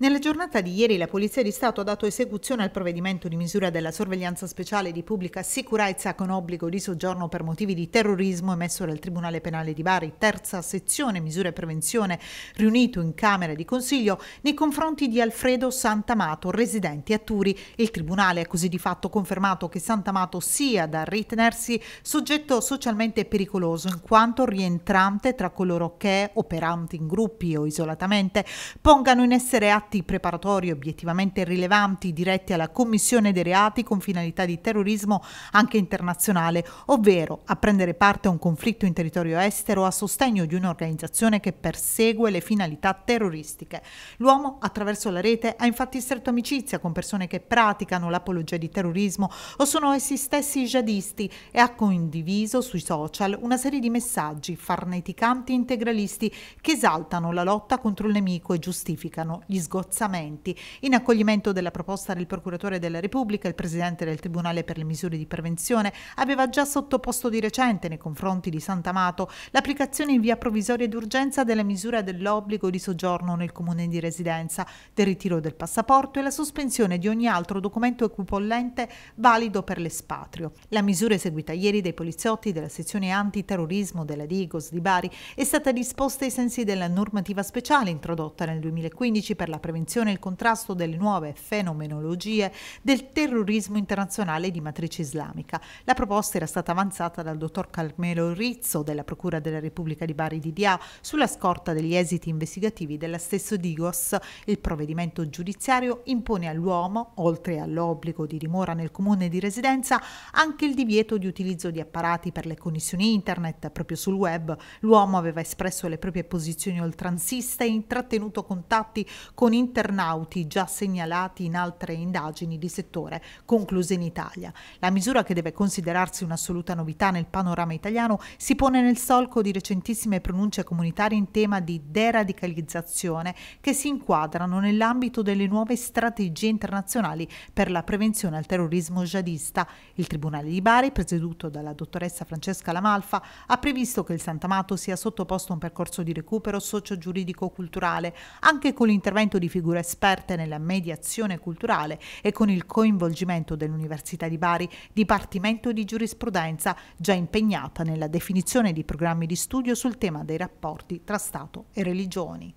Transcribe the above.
Nella giornata di ieri la Polizia di Stato ha dato esecuzione al provvedimento di misura della sorveglianza speciale di pubblica sicurezza con obbligo di soggiorno per motivi di terrorismo emesso dal Tribunale Penale di Bari, terza sezione misure e prevenzione, riunito in Camera di Consiglio nei confronti di Alfredo Santamato, residente a Turi. Il Tribunale ha così di fatto confermato che Santamato sia da ritenersi soggetto socialmente pericoloso in quanto rientrante tra coloro che, operanti in gruppi o isolatamente, pongano in essere atti atti preparatori obiettivamente rilevanti diretti alla commissione dei reati con finalità di terrorismo anche internazionale, ovvero a prendere parte a un conflitto in territorio estero a sostegno di un'organizzazione che persegue le finalità terroristiche. L'uomo, attraverso la rete, ha infatti stretto amicizia con persone che praticano l'apologia di terrorismo o sono essi stessi jihadisti e ha condiviso sui social una serie di messaggi farneticanti integralisti che esaltano la lotta contro il nemico e giustificano gli sgorbati sgozzamenti. In accoglimento della proposta del Procuratore della Repubblica, il Presidente del Tribunale per le misure di prevenzione aveva già sottoposto di recente nei confronti di Sant'Amato l'applicazione in via provvisoria d'urgenza della misura dell'obbligo di soggiorno nel comune di residenza, del ritiro del passaporto e la sospensione di ogni altro documento equipollente valido per l'espatrio. La misura eseguita ieri dai poliziotti della sezione antiterrorismo della Digos di Bari è stata disposta ai sensi della normativa speciale introdotta nel 2015 per la prevenzione prevenzione e il contrasto delle nuove fenomenologie del terrorismo internazionale di matrice islamica. La proposta era stata avanzata dal dottor Carmelo Rizzo della Procura della Repubblica di Bari di Dia sulla scorta degli esiti investigativi della stessa Digos. Il provvedimento giudiziario impone all'uomo, oltre all'obbligo di dimora nel comune di residenza, anche il divieto di utilizzo di apparati per le connessioni internet proprio sul web. L'uomo aveva espresso le proprie posizioni oltransiste e intrattenuto contatti con con internauti già segnalati in altre indagini di settore concluse in Italia. La misura che deve considerarsi un'assoluta novità nel panorama italiano si pone nel solco di recentissime pronunce comunitarie in tema di deradicalizzazione che si inquadrano nell'ambito delle nuove strategie internazionali per la prevenzione al terrorismo jihadista. Il Tribunale di Bari, presieduto dalla dottoressa Francesca Lamalfa, ha previsto che il Sant'Amato sia sottoposto a un percorso di recupero socio-giuridico-culturale, anche con l'intervento di figure esperte nella mediazione culturale e con il coinvolgimento dell'Università di Bari, Dipartimento di Giurisprudenza, già impegnata nella definizione di programmi di studio sul tema dei rapporti tra Stato e religioni.